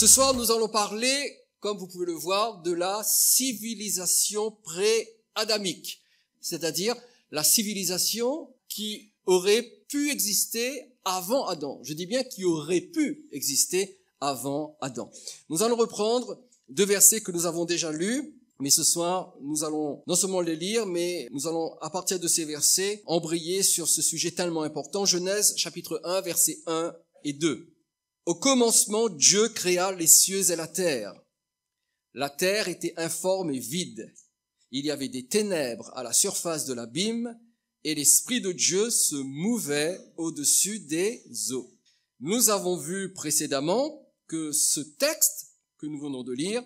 Ce soir, nous allons parler, comme vous pouvez le voir, de la civilisation pré-adamique, c'est-à-dire la civilisation qui aurait pu exister avant Adam. Je dis bien qui aurait pu exister avant Adam. Nous allons reprendre deux versets que nous avons déjà lus, mais ce soir, nous allons non seulement les lire, mais nous allons, à partir de ces versets, embrayer sur ce sujet tellement important. Genèse chapitre 1, versets 1 et 2. Au commencement, Dieu créa les cieux et la terre. La terre était informe et vide. Il y avait des ténèbres à la surface de l'abîme et l'Esprit de Dieu se mouvait au-dessus des eaux. Nous avons vu précédemment que ce texte que nous venons de lire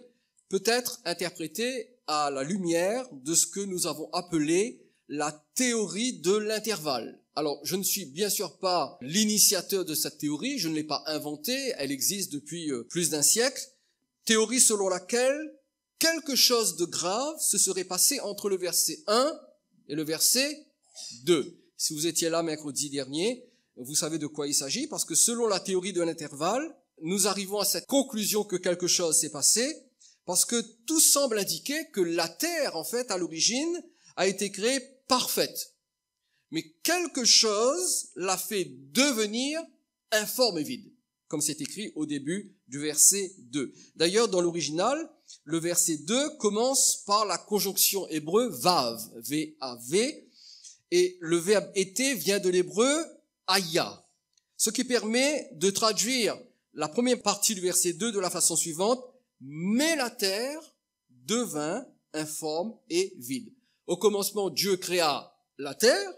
peut être interprété à la lumière de ce que nous avons appelé la théorie de l'intervalle. Alors, je ne suis bien sûr pas l'initiateur de cette théorie, je ne l'ai pas inventée, elle existe depuis euh, plus d'un siècle, théorie selon laquelle quelque chose de grave se serait passé entre le verset 1 et le verset 2. Si vous étiez là mercredi dernier, vous savez de quoi il s'agit, parce que selon la théorie de l'intervalle, nous arrivons à cette conclusion que quelque chose s'est passé, parce que tout semble indiquer que la Terre, en fait, à l'origine, a été créée parfaite mais quelque chose l'a fait devenir informe et vide, comme c'est écrit au début du verset 2. D'ailleurs, dans l'original, le verset 2 commence par la conjonction hébreu vav, V-A-V, et le verbe été vient de l'hébreu aya, ce qui permet de traduire la première partie du verset 2 de la façon suivante, mais la terre devint informe et vide. Au commencement, Dieu créa la terre,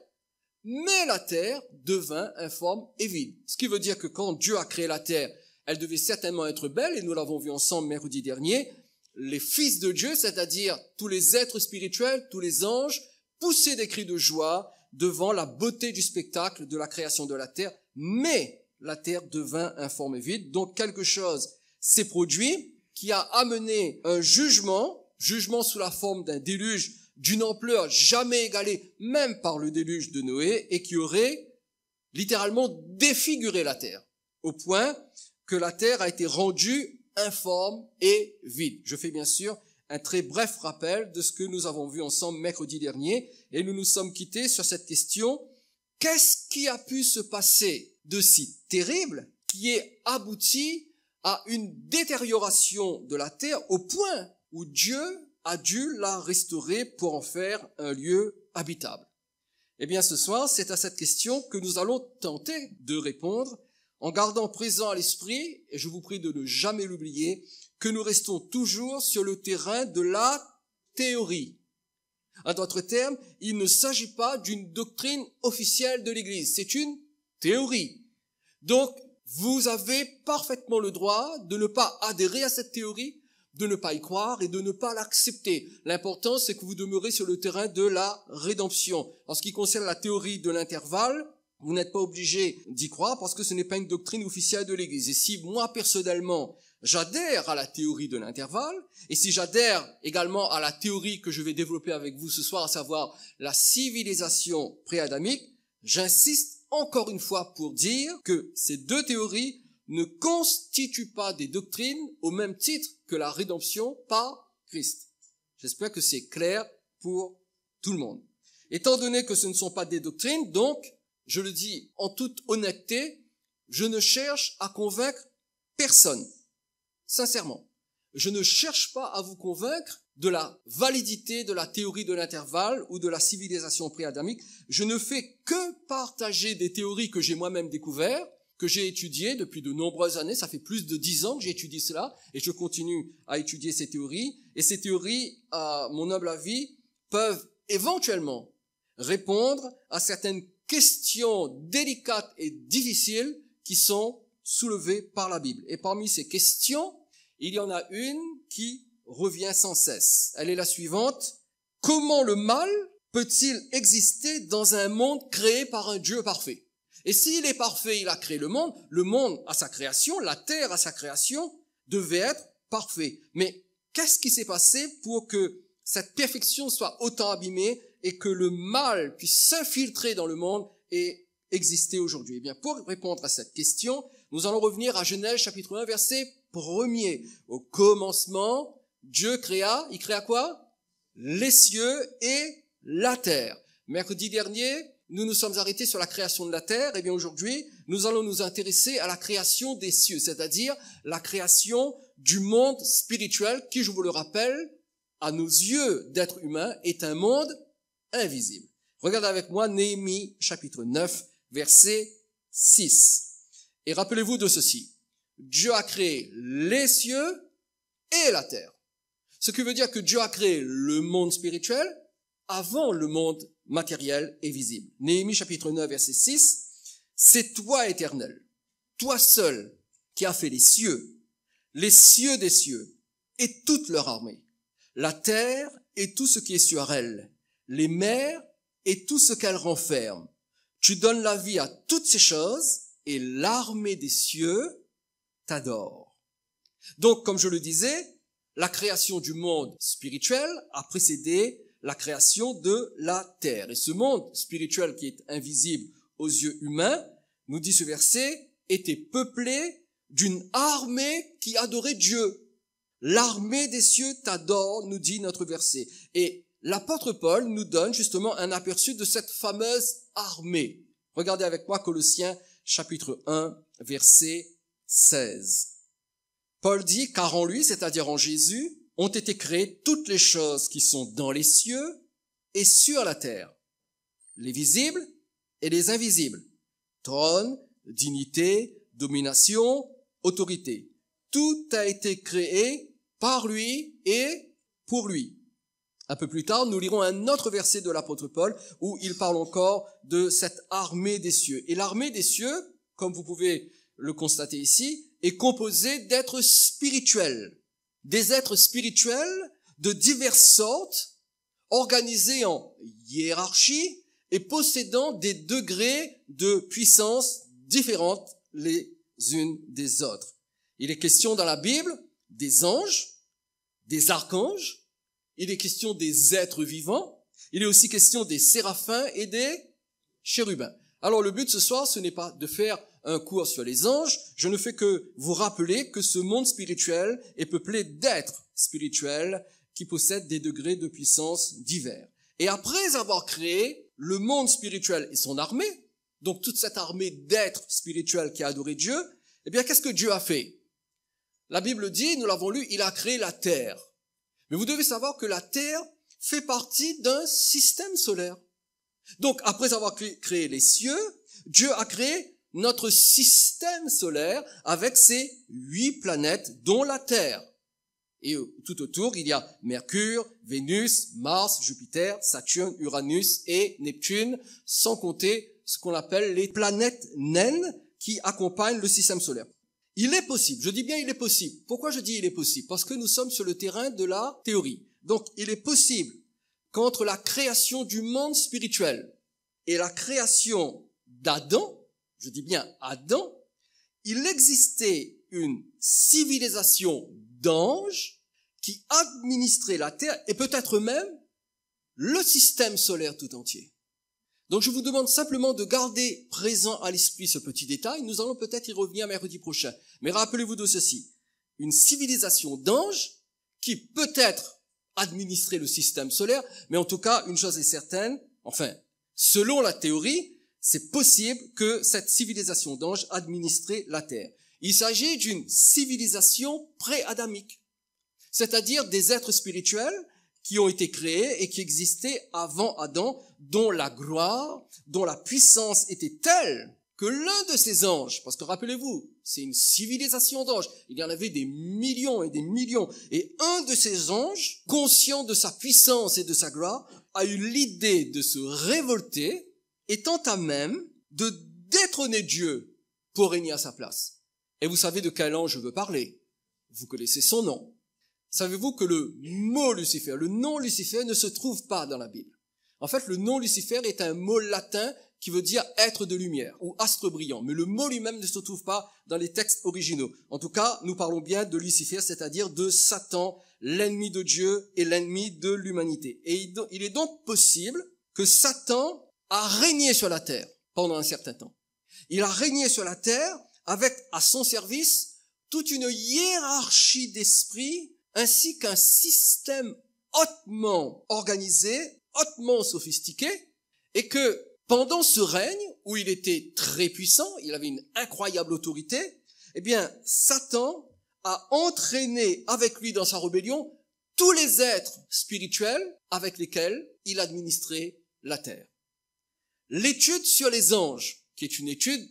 mais la terre devint informe et vide. Ce qui veut dire que quand Dieu a créé la terre, elle devait certainement être belle, et nous l'avons vu ensemble mercredi dernier, les fils de Dieu, c'est-à-dire tous les êtres spirituels, tous les anges, poussaient des cris de joie devant la beauté du spectacle de la création de la terre, mais la terre devint informe et vide, donc quelque chose s'est produit qui a amené un jugement, jugement sous la forme d'un déluge d'une ampleur jamais égalée, même par le déluge de Noé, et qui aurait littéralement défiguré la terre, au point que la terre a été rendue informe et vide. Je fais bien sûr un très bref rappel de ce que nous avons vu ensemble mercredi dernier, et nous nous sommes quittés sur cette question, qu'est-ce qui a pu se passer de si terrible qui ait abouti à une détérioration de la terre au point où Dieu a dû la restaurer pour en faire un lieu habitable. Eh bien, ce soir, c'est à cette question que nous allons tenter de répondre en gardant présent à l'esprit, et je vous prie de ne jamais l'oublier, que nous restons toujours sur le terrain de la théorie. En d'autres termes, il ne s'agit pas d'une doctrine officielle de l'Église, c'est une théorie. Donc, vous avez parfaitement le droit de ne pas adhérer à cette théorie, de ne pas y croire et de ne pas l'accepter. L'important, c'est que vous demeurez sur le terrain de la rédemption. En ce qui concerne la théorie de l'intervalle, vous n'êtes pas obligé d'y croire parce que ce n'est pas une doctrine officielle de l'Église. Et si moi, personnellement, j'adhère à la théorie de l'intervalle, et si j'adhère également à la théorie que je vais développer avec vous ce soir, à savoir la civilisation préadamique, j'insiste encore une fois pour dire que ces deux théories ne constituent pas des doctrines au même titre que la rédemption par Christ. J'espère que c'est clair pour tout le monde. Étant donné que ce ne sont pas des doctrines, donc, je le dis en toute honnêteté, je ne cherche à convaincre personne. Sincèrement. Je ne cherche pas à vous convaincre de la validité de la théorie de l'intervalle ou de la civilisation préadamique. Je ne fais que partager des théories que j'ai moi-même découvertes que j'ai étudié depuis de nombreuses années. Ça fait plus de dix ans que j'étudie cela et je continue à étudier ces théories. Et ces théories, à mon humble avis, peuvent éventuellement répondre à certaines questions délicates et difficiles qui sont soulevées par la Bible. Et parmi ces questions, il y en a une qui revient sans cesse. Elle est la suivante. Comment le mal peut-il exister dans un monde créé par un Dieu parfait et s'il est parfait, il a créé le monde, le monde à sa création, la terre à sa création, devait être parfait. Mais qu'est-ce qui s'est passé pour que cette perfection soit autant abîmée et que le mal puisse s'infiltrer dans le monde et exister aujourd'hui Eh bien, pour répondre à cette question, nous allons revenir à Genèse chapitre 1, verset 1er. Au commencement, Dieu créa, il créa quoi Les cieux et la terre. Mercredi dernier, nous nous sommes arrêtés sur la création de la terre, et eh bien aujourd'hui, nous allons nous intéresser à la création des cieux, c'est-à-dire la création du monde spirituel qui, je vous le rappelle, à nos yeux d'êtres humains, est un monde invisible. Regardez avec moi Néhémie chapitre 9, verset 6. Et rappelez-vous de ceci. Dieu a créé les cieux et la terre. Ce qui veut dire que Dieu a créé le monde spirituel avant le monde matériel et visible. Néhémie chapitre 9 verset 6, C'est toi éternel, toi seul qui as fait les cieux, les cieux des cieux et toute leur armée, la terre et tout ce qui est sur elle, les mers et tout ce qu'elle renferme. Tu donnes la vie à toutes ces choses et l'armée des cieux t'adore. Donc, comme je le disais, la création du monde spirituel a précédé la création de la terre. Et ce monde spirituel qui est invisible aux yeux humains, nous dit ce verset, était peuplé d'une armée qui adorait Dieu. L'armée des cieux t'adore, nous dit notre verset. Et l'apôtre Paul nous donne justement un aperçu de cette fameuse armée. Regardez avec moi Colossiens chapitre 1, verset 16. Paul dit, car en lui, c'est-à-dire en Jésus, ont été créées toutes les choses qui sont dans les cieux et sur la terre, les visibles et les invisibles, trône, dignité, domination, autorité. Tout a été créé par lui et pour lui. Un peu plus tard, nous lirons un autre verset de l'apôtre Paul où il parle encore de cette armée des cieux. Et l'armée des cieux, comme vous pouvez le constater ici, est composée d'êtres spirituels des êtres spirituels de diverses sortes, organisés en hiérarchie et possédant des degrés de puissance différentes les unes des autres. Il est question dans la Bible des anges, des archanges, il est question des êtres vivants, il est aussi question des séraphins et des chérubins. Alors le but ce soir, ce n'est pas de faire un cours sur les anges, je ne fais que vous rappeler que ce monde spirituel est peuplé d'êtres spirituels qui possèdent des degrés de puissance divers. Et après avoir créé le monde spirituel et son armée, donc toute cette armée d'êtres spirituels qui a adoré Dieu, eh bien qu'est-ce que Dieu a fait La Bible dit, nous l'avons lu, il a créé la terre. Mais vous devez savoir que la terre fait partie d'un système solaire. Donc après avoir créé les cieux, Dieu a créé notre système solaire avec ses huit planètes, dont la Terre. Et euh, tout autour, il y a Mercure, Vénus, Mars, Jupiter, Saturne, Uranus et Neptune, sans compter ce qu'on appelle les planètes naines qui accompagnent le système solaire. Il est possible, je dis bien il est possible. Pourquoi je dis il est possible Parce que nous sommes sur le terrain de la théorie. Donc il est possible qu'entre la création du monde spirituel et la création d'Adam, je dis bien Adam, il existait une civilisation d'anges qui administrait la Terre et peut-être même le système solaire tout entier. Donc je vous demande simplement de garder présent à l'esprit ce petit détail. Nous allons peut-être y revenir mercredi prochain. Mais rappelez-vous de ceci. Une civilisation d'anges qui peut-être administrait le système solaire, mais en tout cas, une chose est certaine, enfin, selon la théorie, c'est possible que cette civilisation d'anges administrait la terre. Il s'agit d'une civilisation pré-adamique, c'est-à-dire des êtres spirituels qui ont été créés et qui existaient avant Adam, dont la gloire, dont la puissance était telle que l'un de ces anges, parce que rappelez-vous, c'est une civilisation d'anges, il y en avait des millions et des millions, et un de ces anges, conscient de sa puissance et de sa gloire, a eu l'idée de se révolter étant à même de détrôner Dieu pour régner à sa place. Et vous savez de quel ange je veux parler. Vous connaissez son nom. Savez-vous que le mot Lucifer, le nom Lucifer ne se trouve pas dans la Bible. En fait, le nom Lucifer est un mot latin qui veut dire être de lumière ou astre brillant, mais le mot lui-même ne se trouve pas dans les textes originaux. En tout cas, nous parlons bien de Lucifer, c'est-à-dire de Satan, l'ennemi de Dieu et l'ennemi de l'humanité. Et il est donc possible que Satan a régné sur la terre pendant un certain temps. Il a régné sur la terre avec à son service toute une hiérarchie d'esprit ainsi qu'un système hautement organisé, hautement sophistiqué, et que pendant ce règne, où il était très puissant, il avait une incroyable autorité, eh bien, Satan a entraîné avec lui dans sa rébellion tous les êtres spirituels avec lesquels il administrait la terre. L'étude sur les anges, qui est une étude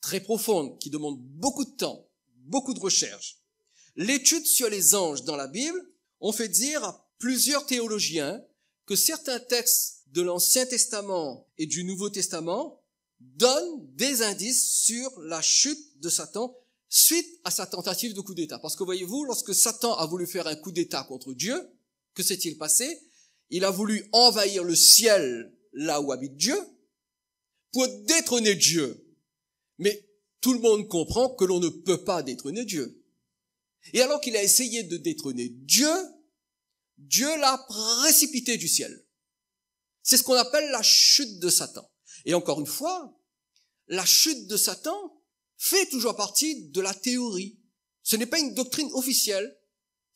très profonde, qui demande beaucoup de temps, beaucoup de recherche. L'étude sur les anges dans la Bible, on fait dire à plusieurs théologiens que certains textes de l'Ancien Testament et du Nouveau Testament donnent des indices sur la chute de Satan suite à sa tentative de coup d'État. Parce que voyez-vous, lorsque Satan a voulu faire un coup d'État contre Dieu, que s'est-il passé Il a voulu envahir le ciel là où habite Dieu, pour détrôner Dieu. Mais tout le monde comprend que l'on ne peut pas détrôner Dieu. Et alors qu'il a essayé de détrôner Dieu, Dieu l'a précipité du ciel. C'est ce qu'on appelle la chute de Satan. Et encore une fois, la chute de Satan fait toujours partie de la théorie. Ce n'est pas une doctrine officielle.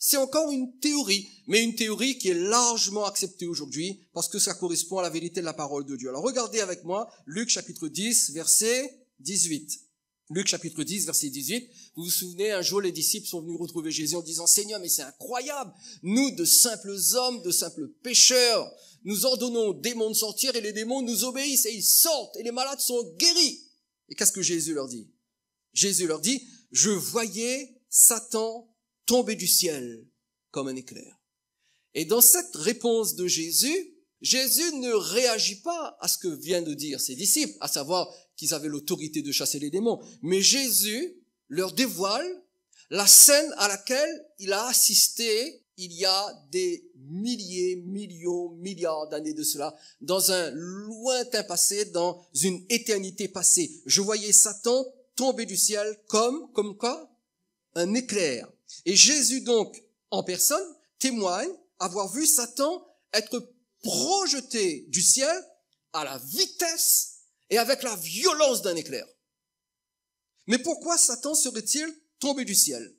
C'est encore une théorie, mais une théorie qui est largement acceptée aujourd'hui parce que ça correspond à la vérité de la parole de Dieu. Alors regardez avec moi Luc chapitre 10, verset 18. Luc chapitre 10, verset 18. Vous vous souvenez, un jour les disciples sont venus retrouver Jésus en disant, Seigneur, mais c'est incroyable. Nous, de simples hommes, de simples pécheurs, nous ordonnons aux démons de sortir et les démons nous obéissent et ils sortent et les malades sont guéris. Et qu'est-ce que Jésus leur dit Jésus leur dit, je voyais Satan tombé du ciel comme un éclair. Et dans cette réponse de Jésus, Jésus ne réagit pas à ce que viennent de dire ses disciples, à savoir qu'ils avaient l'autorité de chasser les démons. Mais Jésus leur dévoile la scène à laquelle il a assisté il y a des milliers, millions, milliards d'années de cela, dans un lointain passé, dans une éternité passée. Je voyais Satan tomber du ciel comme, comme quoi? Un éclair. Et Jésus donc, en personne, témoigne avoir vu Satan être projeté du ciel à la vitesse et avec la violence d'un éclair. Mais pourquoi Satan serait-il tombé du ciel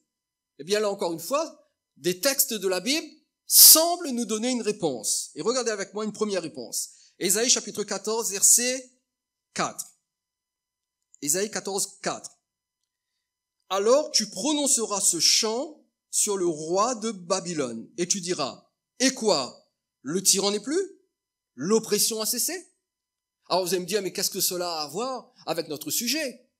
Eh bien là encore une fois, des textes de la Bible semblent nous donner une réponse. Et regardez avec moi une première réponse. Ésaïe chapitre 14, verset 4. Ésaïe 14, 4. Alors tu prononceras ce chant sur le roi de Babylone et tu diras, et quoi Le tyran n'est plus L'oppression a cessé Alors vous allez me dire, mais qu'est-ce que cela a à voir avec notre sujet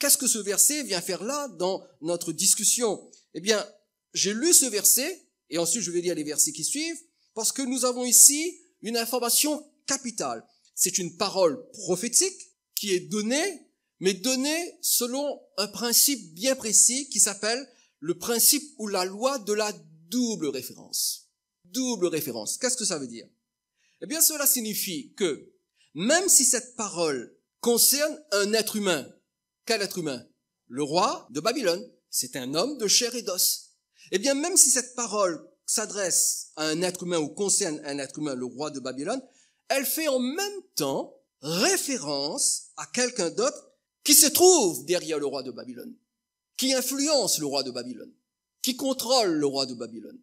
Qu'est-ce que ce verset vient faire là dans notre discussion Eh bien, j'ai lu ce verset et ensuite je vais lire les versets qui suivent parce que nous avons ici une information capitale. C'est une parole prophétique qui est donnée mais donnée selon un principe bien précis qui s'appelle le principe ou la loi de la double référence. Double référence, qu'est-ce que ça veut dire Eh bien cela signifie que même si cette parole concerne un être humain, quel être humain Le roi de Babylone, c'est un homme de chair et d'os. Eh bien même si cette parole s'adresse à un être humain ou concerne un être humain, le roi de Babylone, elle fait en même temps référence à quelqu'un d'autre qui se trouve derrière le roi de Babylone, qui influence le roi de Babylone, qui contrôle le roi de Babylone.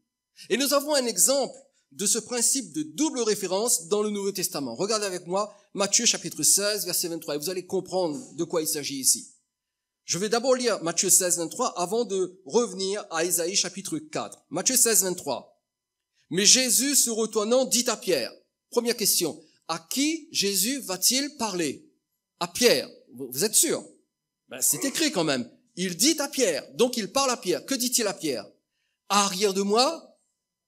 Et nous avons un exemple de ce principe de double référence dans le Nouveau Testament. Regardez avec moi Matthieu chapitre 16, verset 23, et vous allez comprendre de quoi il s'agit ici. Je vais d'abord lire Matthieu 16, 23 avant de revenir à Isaïe chapitre 4. Matthieu 16, 23. Mais Jésus, se retournant, dit à Pierre, première question, à qui Jésus va-t-il parler À Pierre. Vous êtes sûr ben, C'est écrit quand même. Il dit à Pierre, donc il parle à Pierre. Que dit-il à Pierre Arrière de moi,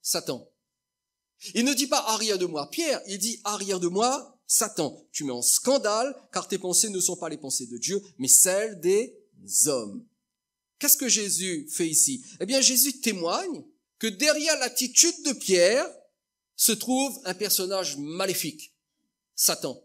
Satan. Il ne dit pas arrière de moi, Pierre, il dit arrière de moi, Satan. Tu mets en scandale, car tes pensées ne sont pas les pensées de Dieu, mais celles des hommes. Qu'est-ce que Jésus fait ici Eh bien, Jésus témoigne que derrière l'attitude de Pierre se trouve un personnage maléfique, Satan.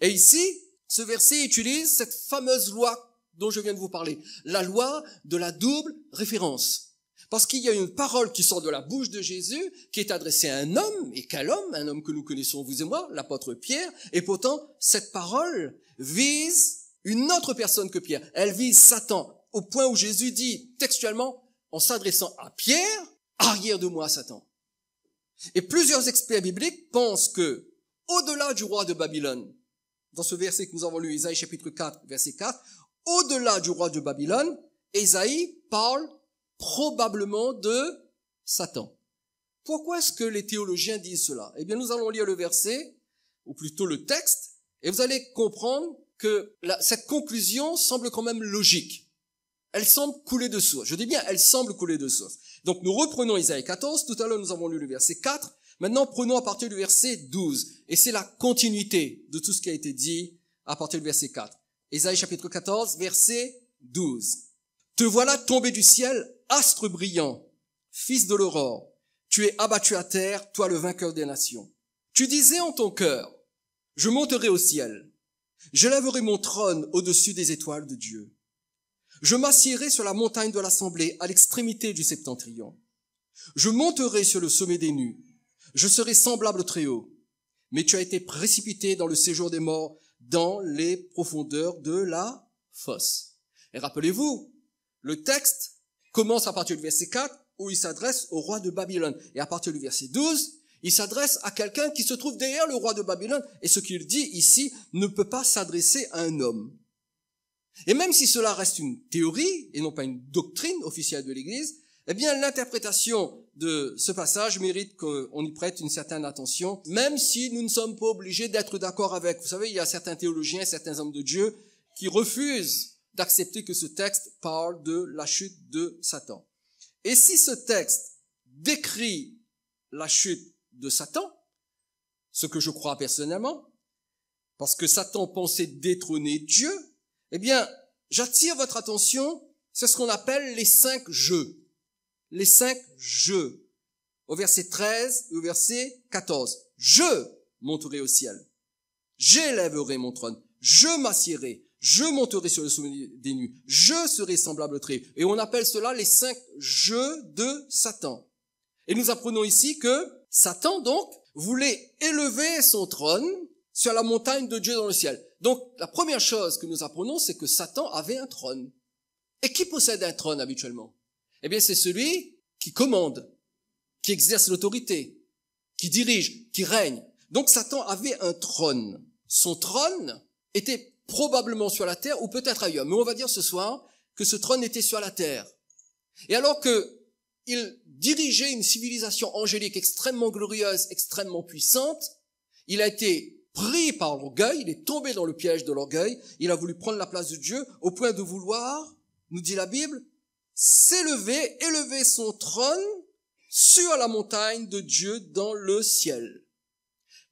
Et ici, ce verset utilise cette fameuse loi dont je viens de vous parler, la loi de la double référence. Parce qu'il y a une parole qui sort de la bouche de Jésus, qui est adressée à un homme, et qu'à l'homme, un homme que nous connaissons, vous et moi, l'apôtre Pierre, et pourtant, cette parole vise une autre personne que Pierre. Elle vise Satan, au point où Jésus dit textuellement, en s'adressant à Pierre, arrière de moi, Satan. Et plusieurs experts bibliques pensent que, au-delà du roi de Babylone, dans ce verset que nous avons lu, Isaïe chapitre 4, verset 4, au-delà du roi de Babylone, Isaïe parle probablement de Satan. Pourquoi est-ce que les théologiens disent cela Eh bien, nous allons lire le verset, ou plutôt le texte, et vous allez comprendre que cette conclusion semble quand même logique. Elle semble couler de source. Je dis bien, elle semble couler de source. Donc nous reprenons Isaïe 14. Tout à l'heure, nous avons lu le verset 4. Maintenant, prenons à partir du verset 12, et c'est la continuité de tout ce qui a été dit à partir du verset 4. Ésaïe chapitre 14, verset 12. Te voilà tombé du ciel, astre brillant, fils de l'aurore. Tu es abattu à terre, toi le vainqueur des nations. Tu disais en ton cœur, je monterai au ciel. j'élèverai mon trône au-dessus des étoiles de Dieu. Je m'assierai sur la montagne de l'assemblée à l'extrémité du septentrion. Je monterai sur le sommet des nues. Je serai semblable au Très-Haut, mais tu as été précipité dans le séjour des morts, dans les profondeurs de la fosse. Et rappelez-vous, le texte commence à partir du verset 4, où il s'adresse au roi de Babylone. Et à partir du verset 12, il s'adresse à quelqu'un qui se trouve derrière le roi de Babylone. Et ce qu'il dit ici ne peut pas s'adresser à un homme. Et même si cela reste une théorie et non pas une doctrine officielle de l'Église, eh bien l'interprétation de ce passage mérite qu'on y prête une certaine attention, même si nous ne sommes pas obligés d'être d'accord avec. Vous savez, il y a certains théologiens, certains hommes de Dieu qui refusent d'accepter que ce texte parle de la chute de Satan. Et si ce texte décrit la chute de Satan, ce que je crois personnellement, parce que Satan pensait détrôner Dieu, eh bien, j'attire votre attention, c'est ce qu'on appelle les cinq jeux les cinq je. Au verset 13 et au verset 14. Je monterai au ciel. J'élèverai mon trône. Je m'assierai. Je monterai sur le sommet des nuits Je serai semblable au tri. Et on appelle cela les cinq jeux de Satan. Et nous apprenons ici que Satan, donc, voulait élever son trône sur la montagne de Dieu dans le ciel. Donc, la première chose que nous apprenons, c'est que Satan avait un trône. Et qui possède un trône habituellement? Eh bien, c'est celui qui commande, qui exerce l'autorité, qui dirige, qui règne. Donc Satan avait un trône. Son trône était probablement sur la terre ou peut-être ailleurs. Mais on va dire ce soir que ce trône était sur la terre. Et alors que il dirigeait une civilisation angélique extrêmement glorieuse, extrêmement puissante, il a été pris par l'orgueil, il est tombé dans le piège de l'orgueil, il a voulu prendre la place de Dieu au point de vouloir, nous dit la Bible, s'élever, élever son trône sur la montagne de Dieu dans le ciel.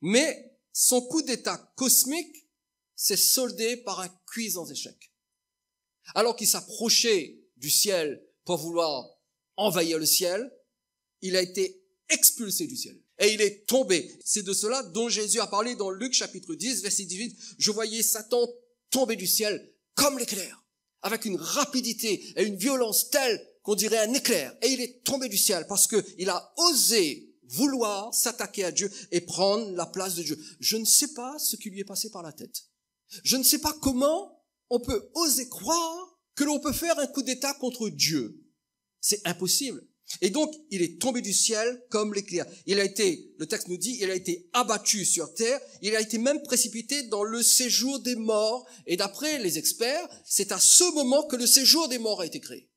Mais son coup d'état cosmique s'est soldé par un cuisant échec. Alors qu'il s'approchait du ciel pour vouloir envahir le ciel, il a été expulsé du ciel. Et il est tombé. C'est de cela dont Jésus a parlé dans Luc chapitre 10, verset 18. Je voyais Satan tomber du ciel comme l'éclair avec une rapidité et une violence telle qu'on dirait un éclair. Et il est tombé du ciel parce qu'il a osé vouloir s'attaquer à Dieu et prendre la place de Dieu. Je ne sais pas ce qui lui est passé par la tête. Je ne sais pas comment on peut oser croire que l'on peut faire un coup d'État contre Dieu. C'est impossible. Et donc, il est tombé du ciel comme l'éclair. Il a été, le texte nous dit, il a été abattu sur terre, il a été même précipité dans le séjour des morts. Et d'après les experts, c'est à ce moment que le séjour des morts a été créé.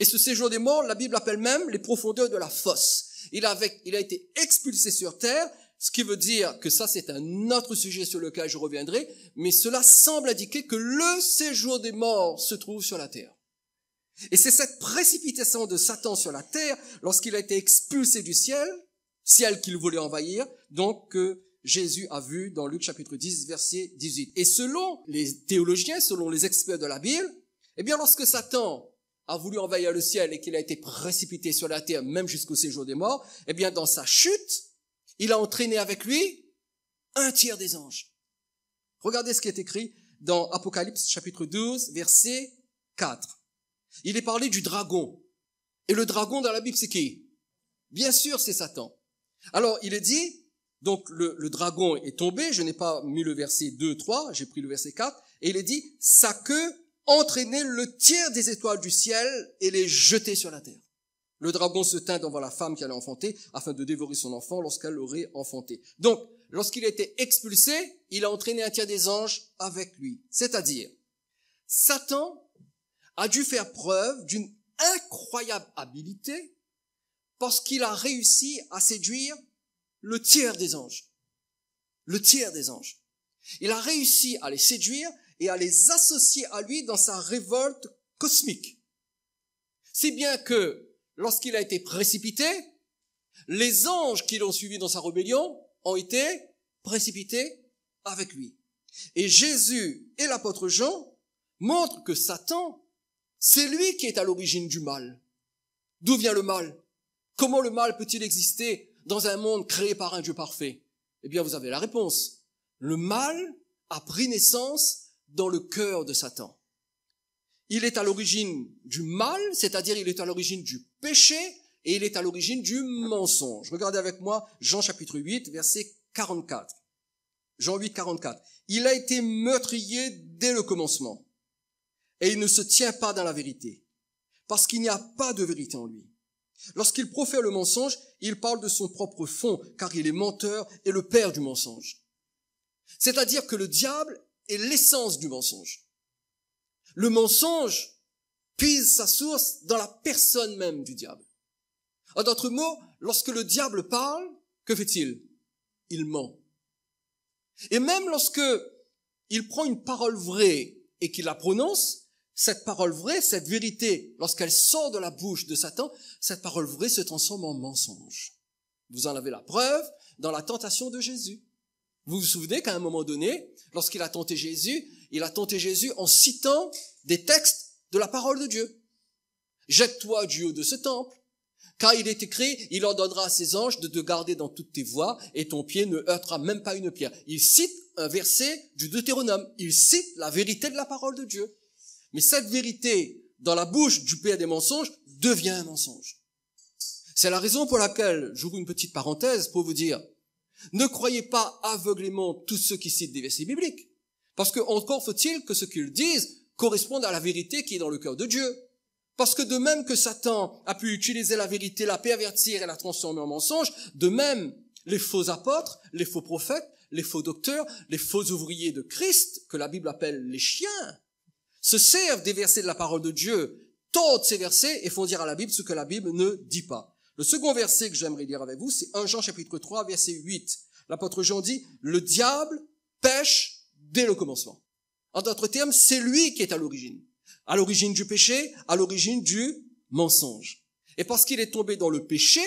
Et ce séjour des morts, la Bible appelle même les profondeurs de la fosse. Il, il a été expulsé sur terre, ce qui veut dire que ça, c'est un autre sujet sur lequel je reviendrai, mais cela semble indiquer que le séjour des morts se trouve sur la terre. Et c'est cette précipitation de Satan sur la terre, lorsqu'il a été expulsé du ciel, ciel qu'il voulait envahir, donc que Jésus a vu dans Luc chapitre 10, verset 18. Et selon les théologiens, selon les experts de la Bible, eh bien lorsque Satan a voulu envahir le ciel et qu'il a été précipité sur la terre, même jusqu'au séjour des morts, eh bien dans sa chute, il a entraîné avec lui un tiers des anges. Regardez ce qui est écrit dans Apocalypse chapitre 12, verset 4. Il est parlé du dragon. Et le dragon dans la Bible, c'est qui Bien sûr, c'est Satan. Alors, il est dit, donc le, dragon est tombé, je n'ai pas mis le verset 2, 3, j'ai pris le verset 4, et il est dit, sa queue entraînait le tiers des étoiles du ciel et les jetait sur la terre. Le dragon se tint devant la femme qui allait enfantée afin de dévorer son enfant lorsqu'elle l'aurait enfanté. Donc, lorsqu'il a été expulsé, il a entraîné un tiers des anges avec lui. C'est-à-dire, Satan a dû faire preuve d'une incroyable habileté parce qu'il a réussi à séduire le tiers des anges. Le tiers des anges. Il a réussi à les séduire et à les associer à lui dans sa révolte cosmique. Si bien que lorsqu'il a été précipité, les anges qui l'ont suivi dans sa rébellion ont été précipités avec lui. Et Jésus et l'apôtre Jean montrent que Satan c'est lui qui est à l'origine du mal. D'où vient le mal Comment le mal peut-il exister dans un monde créé par un Dieu parfait Eh bien, vous avez la réponse. Le mal a pris naissance dans le cœur de Satan. Il est à l'origine du mal, c'est-à-dire il est à l'origine du péché et il est à l'origine du mensonge. Regardez avec moi Jean chapitre 8, verset 44. Jean 8, 44. Il a été meurtrier dès le commencement et il ne se tient pas dans la vérité, parce qu'il n'y a pas de vérité en lui. Lorsqu'il profère le mensonge, il parle de son propre fond, car il est menteur et le père du mensonge. C'est-à-dire que le diable est l'essence du mensonge. Le mensonge pise sa source dans la personne même du diable. En d'autres mots, lorsque le diable parle, que fait-il Il ment. Et même lorsque il prend une parole vraie et qu'il la prononce, cette parole vraie, cette vérité, lorsqu'elle sort de la bouche de Satan, cette parole vraie se transforme en mensonge. Vous en avez la preuve dans la tentation de Jésus. Vous vous souvenez qu'à un moment donné, lorsqu'il a tenté Jésus, il a tenté Jésus en citant des textes de la parole de Dieu. Jette-toi du haut de ce temple, car il est écrit, il ordonnera à ses anges de te garder dans toutes tes voies, et ton pied ne heurtera même pas une pierre. Il cite un verset du Deutéronome, il cite la vérité de la parole de Dieu. Mais cette vérité dans la bouche du père des mensonges devient un mensonge. C'est la raison pour laquelle j'ouvre une petite parenthèse pour vous dire, ne croyez pas aveuglément tous ceux qui citent des versets bibliques. Parce que encore faut-il que ce qu'ils disent corresponde à la vérité qui est dans le cœur de Dieu. Parce que de même que Satan a pu utiliser la vérité, la pervertir et la transformer en mensonge, de même les faux apôtres, les faux prophètes, les faux docteurs, les faux ouvriers de Christ, que la Bible appelle les chiens, se servent des versets de la parole de Dieu, tordent ces versets et font dire à la Bible ce que la Bible ne dit pas. Le second verset que j'aimerais lire avec vous, c'est 1 Jean chapitre 3, verset 8. L'apôtre Jean dit, le diable pêche dès le commencement. En d'autres termes, c'est lui qui est à l'origine. À l'origine du péché, à l'origine du mensonge. Et parce qu'il est tombé dans le péché,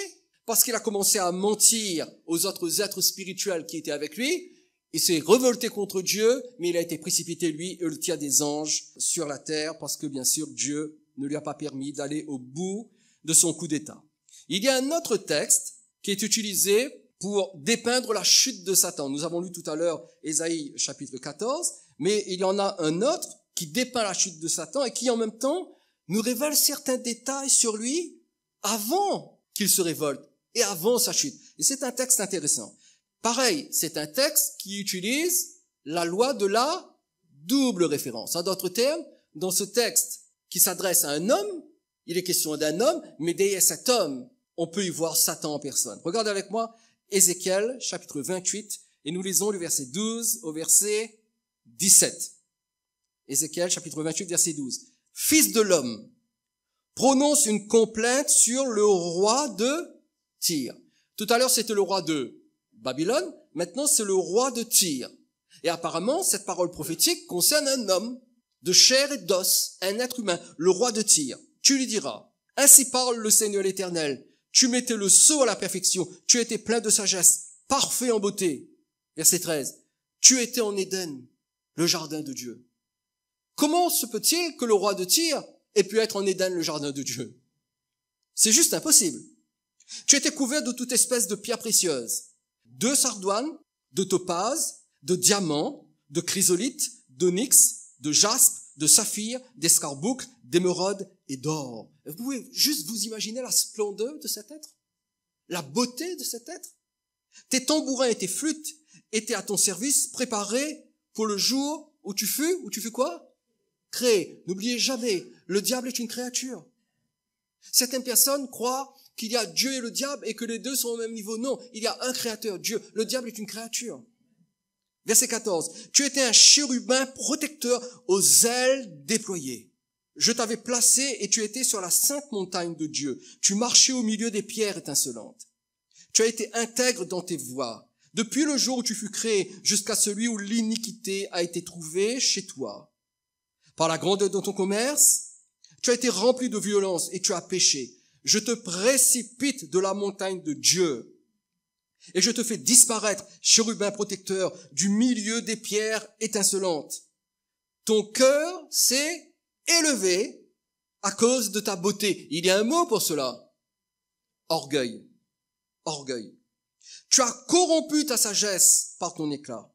parce qu'il a commencé à mentir aux autres êtres spirituels qui étaient avec lui, il s'est révolté contre Dieu, mais il a été précipité, lui, et le tient des anges sur la terre, parce que bien sûr, Dieu ne lui a pas permis d'aller au bout de son coup d'État. Il y a un autre texte qui est utilisé pour dépeindre la chute de Satan. Nous avons lu tout à l'heure Ésaïe chapitre 14, mais il y en a un autre qui dépeint la chute de Satan et qui en même temps nous révèle certains détails sur lui avant qu'il se révolte et avant sa chute. Et c'est un texte intéressant. Pareil, c'est un texte qui utilise la loi de la double référence. En d'autres termes, dans ce texte qui s'adresse à un homme, il est question d'un homme, mais derrière cet homme, on peut y voir Satan en personne. Regardez avec moi Ézéchiel chapitre 28 et nous lisons le verset 12 au verset 17. Ézéchiel chapitre 28 verset 12. Fils de l'homme, prononce une complainte sur le roi de Tyr. Tout à l'heure, c'était le roi de Babylone, maintenant c'est le roi de Tyr. Et apparemment, cette parole prophétique concerne un homme de chair et d'os, un être humain, le roi de Tyr. Tu lui diras, ainsi parle le Seigneur l'Éternel, tu mettais le sceau à la perfection, tu étais plein de sagesse, parfait en beauté. Verset 13, tu étais en Éden, le jardin de Dieu. Comment se peut-il que le roi de Tyr ait pu être en Éden, le jardin de Dieu C'est juste impossible. Tu étais couvert de toute espèce de pierre précieuse de sardoines, de topaz, de diamants, de chrysolite, d'onyx, de jaspe, de saphir, d'escarboucle, d'émeraude et d'or. Vous pouvez juste vous imaginer la splendeur de cet être, la beauté de cet être. Tes tambourins et tes flûtes étaient à ton service, préparés pour le jour où tu fus, où tu fus quoi Créé. N'oubliez jamais, le diable est une créature. Certaines personnes croient qu'il y a Dieu et le diable et que les deux sont au même niveau. Non, il y a un créateur, Dieu. Le diable est une créature. Verset 14. Tu étais un chérubin protecteur aux ailes déployées. Je t'avais placé et tu étais sur la sainte montagne de Dieu. Tu marchais au milieu des pierres étincelantes. Tu as été intègre dans tes voies. Depuis le jour où tu fus créé jusqu'à celui où l'iniquité a été trouvée chez toi. Par la grandeur de ton commerce, tu as été rempli de violence et tu as péché je te précipite de la montagne de Dieu. Et je te fais disparaître, chérubin protecteur, du milieu des pierres étincelantes. Ton cœur s'est élevé à cause de ta beauté. Il y a un mot pour cela. Orgueil. Orgueil. Tu as corrompu ta sagesse par ton éclat.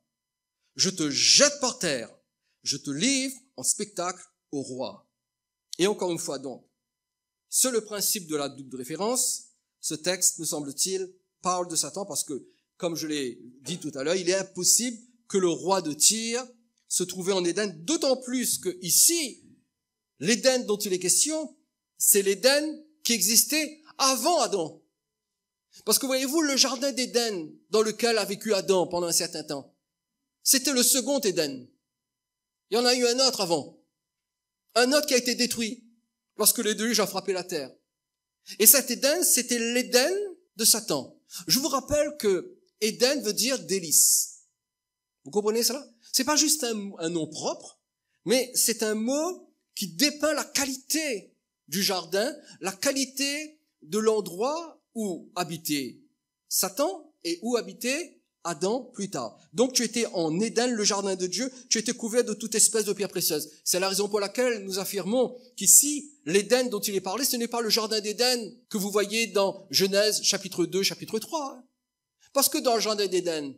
Je te jette par terre. Je te livre en spectacle au roi. Et encore une fois donc, c'est le principe de la double référence, ce texte, me semble-t-il, parle de Satan parce que, comme je l'ai dit tout à l'heure, il est impossible que le roi de Tyr se trouvait en Éden, d'autant plus que ici, l'Éden dont il est question, c'est l'Éden qui existait avant Adam. Parce que voyez-vous, le jardin d'Éden dans lequel a vécu Adam pendant un certain temps, c'était le second Éden. Il y en a eu un autre avant. Un autre qui a été détruit lorsque les déluge a frappé la terre. Et cet Éden, c'était l'Éden de Satan. Je vous rappelle que Éden veut dire délice. Vous comprenez cela C'est pas juste un, nom propre, mais c'est un mot qui dépeint la qualité du jardin, la qualité de l'endroit où habitait Satan et où habitait Adam plus tard. Donc tu étais en Éden, le jardin de Dieu, tu étais couvert de toute espèce de pierres précieuses. C'est la raison pour laquelle nous affirmons qu'ici, l'Éden dont il est parlé, ce n'est pas le jardin d'Éden que vous voyez dans Genèse chapitre 2, chapitre 3. Parce que dans le jardin d'Éden,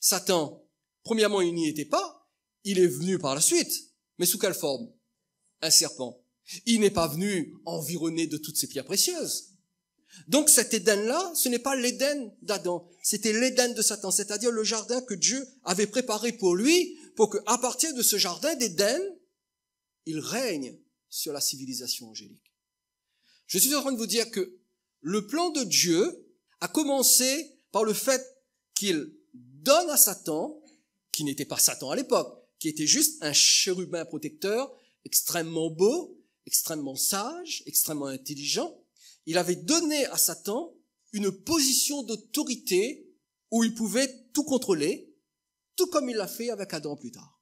Satan, premièrement, il n'y était pas, il est venu par la suite. Mais sous quelle forme Un serpent. Il n'est pas venu environné de toutes ces pierres précieuses. Donc cet Éden-là, ce n'est pas l'Éden d'Adam, c'était l'Éden de Satan, c'est-à-dire le jardin que Dieu avait préparé pour lui, pour qu'à partir de ce jardin d'Éden, il règne sur la civilisation angélique. Je suis en train de vous dire que le plan de Dieu a commencé par le fait qu'il donne à Satan, qui n'était pas Satan à l'époque, qui était juste un chérubin protecteur extrêmement beau, extrêmement sage, extrêmement intelligent, il avait donné à Satan une position d'autorité où il pouvait tout contrôler, tout comme il l'a fait avec Adam plus tard.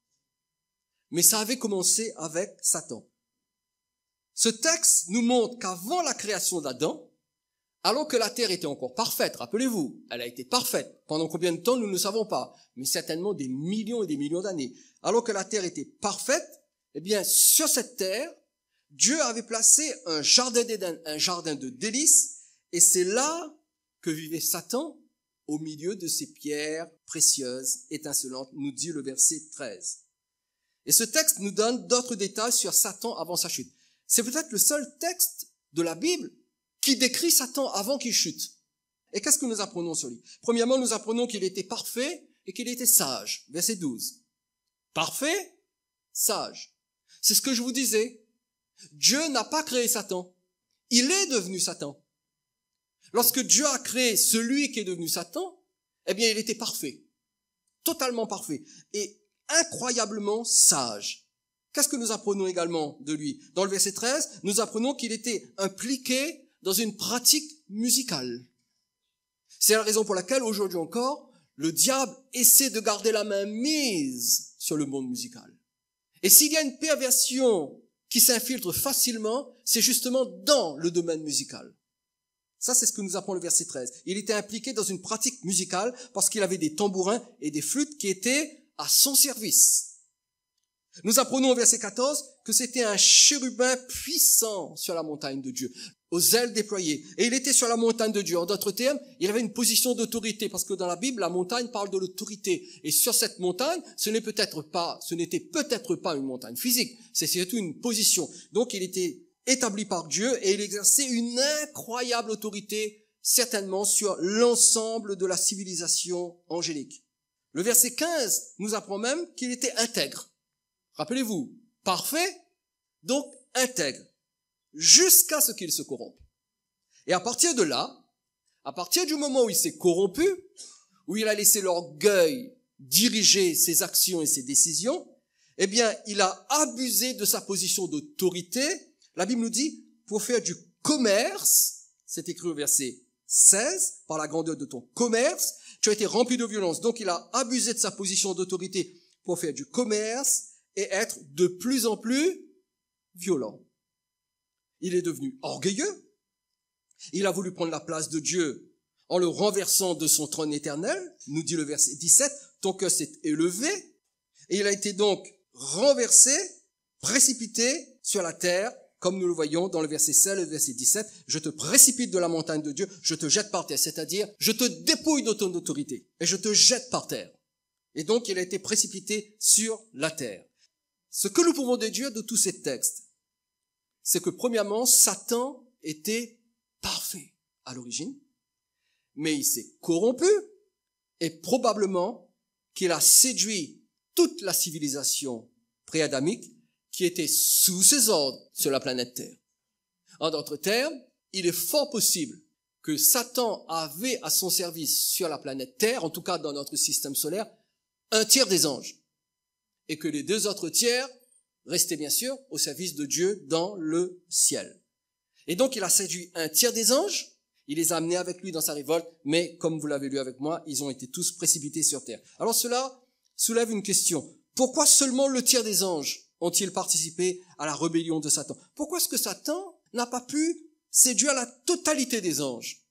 Mais ça avait commencé avec Satan. Ce texte nous montre qu'avant la création d'Adam, alors que la terre était encore parfaite, rappelez-vous, elle a été parfaite. Pendant combien de temps, nous ne savons pas, mais certainement des millions et des millions d'années. Alors que la terre était parfaite, eh bien, sur cette terre, Dieu avait placé un jardin un jardin de délices, et c'est là que vivait Satan, au milieu de ces pierres précieuses, étincelantes, nous dit le verset 13. Et ce texte nous donne d'autres détails sur Satan avant sa chute. C'est peut-être le seul texte de la Bible qui décrit Satan avant qu'il chute. Et qu'est-ce que nous apprenons sur lui Premièrement, nous apprenons qu'il était parfait et qu'il était sage. Verset 12. Parfait, sage. C'est ce que je vous disais. Dieu n'a pas créé Satan. Il est devenu Satan. Lorsque Dieu a créé celui qui est devenu Satan, eh bien, il était parfait. Totalement parfait. Et incroyablement sage. Qu'est-ce que nous apprenons également de lui Dans le verset 13, nous apprenons qu'il était impliqué dans une pratique musicale. C'est la raison pour laquelle aujourd'hui encore, le diable essaie de garder la main mise sur le monde musical. Et s'il y a une perversion qui s'infiltre facilement, c'est justement dans le domaine musical. Ça, c'est ce que nous apprend le verset 13. Il était impliqué dans une pratique musicale parce qu'il avait des tambourins et des flûtes qui étaient à son service. Nous apprenons au verset 14 que c'était un chérubin puissant sur la montagne de Dieu, aux ailes déployées. Et il était sur la montagne de Dieu. En d'autres termes, il avait une position d'autorité, parce que dans la Bible, la montagne parle de l'autorité. Et sur cette montagne, ce n'est peut-être pas, ce n'était peut-être pas une montagne physique, c'est surtout une position. Donc il était établi par Dieu et il exerçait une incroyable autorité, certainement sur l'ensemble de la civilisation angélique. Le verset 15 nous apprend même qu'il était intègre rappelez-vous, parfait, donc intègre, jusqu'à ce qu'il se corrompe. Et à partir de là, à partir du moment où il s'est corrompu, où il a laissé l'orgueil diriger ses actions et ses décisions, eh bien, il a abusé de sa position d'autorité. La Bible nous dit, pour faire du commerce, c'est écrit au verset 16, par la grandeur de ton commerce, tu as été rempli de violence. Donc, il a abusé de sa position d'autorité pour faire du commerce et être de plus en plus violent. Il est devenu orgueilleux. Il a voulu prendre la place de Dieu en le renversant de son trône éternel, nous dit le verset 17, ton cœur s'est élevé, et il a été donc renversé, précipité sur la terre, comme nous le voyons dans le verset 16 et le verset 17, je te précipite de la montagne de Dieu, je te jette par terre, c'est-à-dire je te dépouille de ton autorité, et je te jette par terre. Et donc il a été précipité sur la terre. Ce que nous pouvons déduire de tous ces textes, c'est que premièrement, Satan était parfait à l'origine, mais il s'est corrompu et probablement qu'il a séduit toute la civilisation préadamique qui était sous ses ordres sur la planète Terre. En d'autres termes, il est fort possible que Satan avait à son service sur la planète Terre, en tout cas dans notre système solaire, un tiers des anges et que les deux autres tiers restaient bien sûr au service de Dieu dans le ciel. Et donc il a séduit un tiers des anges, il les a amenés avec lui dans sa révolte, mais comme vous l'avez lu avec moi, ils ont été tous précipités sur terre. Alors cela soulève une question. Pourquoi seulement le tiers des anges ont-ils participé à la rébellion de Satan Pourquoi est-ce que Satan n'a pas pu séduire la totalité des anges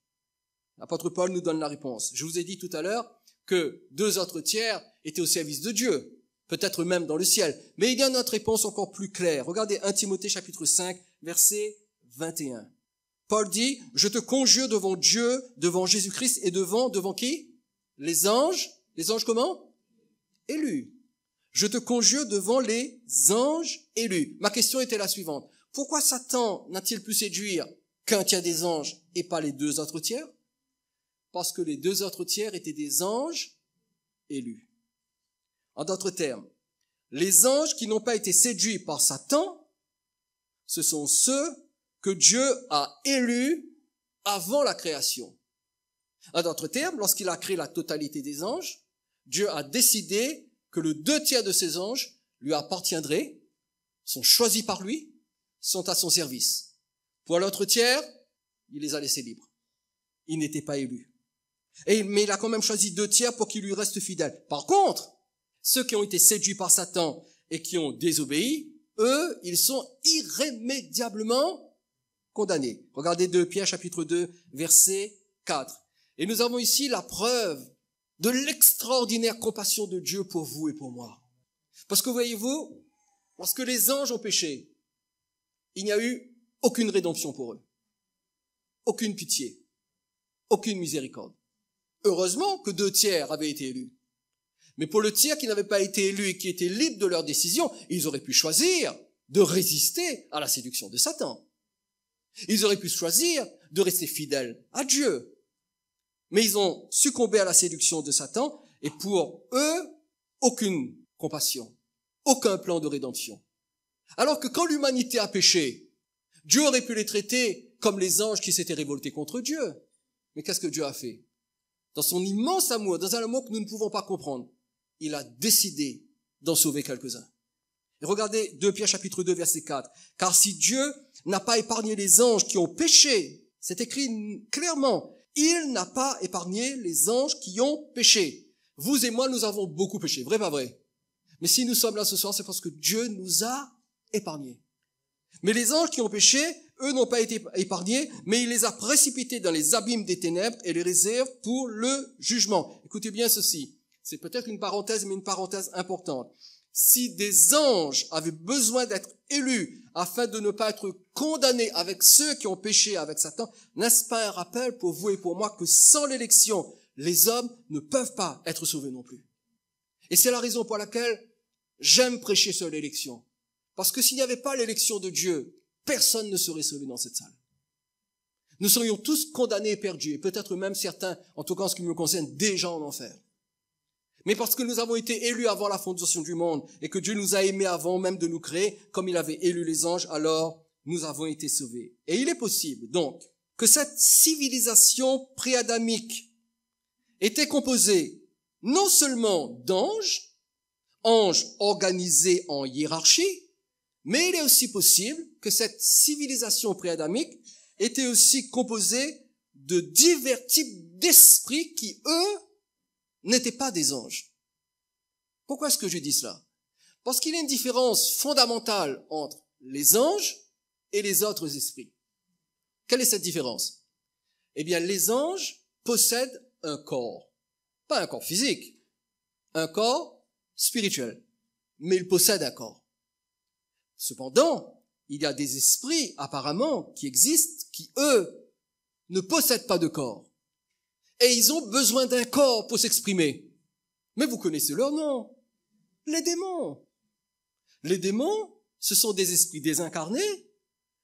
L'apôtre Paul nous donne la réponse. Je vous ai dit tout à l'heure que deux autres tiers étaient au service de Dieu peut-être même dans le ciel. Mais il y a notre réponse encore plus claire. Regardez 1 Timothée chapitre 5, verset 21. Paul dit, je te conjure devant Dieu, devant Jésus-Christ et devant, devant qui? Les anges. Les anges comment? Élus. Je te conjure devant les anges élus. Ma question était la suivante. Pourquoi Satan n'a-t-il pu séduire qu'un tiers des anges et pas les deux autres tiers? Parce que les deux autres tiers étaient des anges élus. En d'autres termes, les anges qui n'ont pas été séduits par Satan, ce sont ceux que Dieu a élus avant la création. En d'autres termes, lorsqu'il a créé la totalité des anges, Dieu a décidé que le deux tiers de ces anges lui appartiendraient, sont choisis par lui, sont à son service. Pour l'autre tiers, il les a laissés libres. Ils n'étaient pas élus. Et, mais il a quand même choisi deux tiers pour qu'ils lui restent fidèles. Par contre, ceux qui ont été séduits par Satan et qui ont désobéi, eux, ils sont irrémédiablement condamnés. Regardez 2 Pierre chapitre 2 verset 4. Et nous avons ici la preuve de l'extraordinaire compassion de Dieu pour vous et pour moi. Parce que voyez-vous, lorsque les anges ont péché, il n'y a eu aucune rédemption pour eux. Aucune pitié. Aucune miséricorde. Heureusement que deux tiers avaient été élus. Mais pour le tiers qui n'avait pas été élu et qui était libre de leur décision, ils auraient pu choisir de résister à la séduction de Satan. Ils auraient pu choisir de rester fidèles à Dieu. Mais ils ont succombé à la séduction de Satan et pour eux, aucune compassion, aucun plan de rédemption. Alors que quand l'humanité a péché, Dieu aurait pu les traiter comme les anges qui s'étaient révoltés contre Dieu. Mais qu'est-ce que Dieu a fait Dans son immense amour, dans un amour que nous ne pouvons pas comprendre, il a décidé d'en sauver quelques-uns. regardez 2 Pierre chapitre 2 verset 4. Car si Dieu n'a pas épargné les anges qui ont péché, c'est écrit clairement, il n'a pas épargné les anges qui ont péché. Vous et moi, nous avons beaucoup péché, vrai pas vrai Mais si nous sommes là ce soir, c'est parce que Dieu nous a épargnés. Mais les anges qui ont péché, eux n'ont pas été épargnés, mais il les a précipités dans les abîmes des ténèbres et les réserve pour le jugement. Écoutez bien ceci. C'est peut-être une parenthèse, mais une parenthèse importante. Si des anges avaient besoin d'être élus afin de ne pas être condamnés avec ceux qui ont péché avec Satan, n'est-ce pas un rappel pour vous et pour moi que sans l'élection, les hommes ne peuvent pas être sauvés non plus Et c'est la raison pour laquelle j'aime prêcher sur l'élection. Parce que s'il n'y avait pas l'élection de Dieu, personne ne serait sauvé dans cette salle. Nous serions tous condamnés et perdus, et peut-être même certains, en tout cas en ce qui me concerne, déjà en enfer mais parce que nous avons été élus avant la fondation du monde et que Dieu nous a aimés avant même de nous créer, comme il avait élu les anges, alors nous avons été sauvés. Et il est possible, donc, que cette civilisation préadamique était composée non seulement d'anges, anges organisés en hiérarchie, mais il est aussi possible que cette civilisation préadamique était aussi composée de divers types d'esprits qui, eux, n'étaient pas des anges. Pourquoi est-ce que je dis cela Parce qu'il y a une différence fondamentale entre les anges et les autres esprits. Quelle est cette différence Eh bien, les anges possèdent un corps. Pas un corps physique, un corps spirituel. Mais ils possèdent un corps. Cependant, il y a des esprits apparemment qui existent, qui, eux, ne possèdent pas de corps et ils ont besoin d'un corps pour s'exprimer. Mais vous connaissez leur nom. Les démons. Les démons, ce sont des esprits désincarnés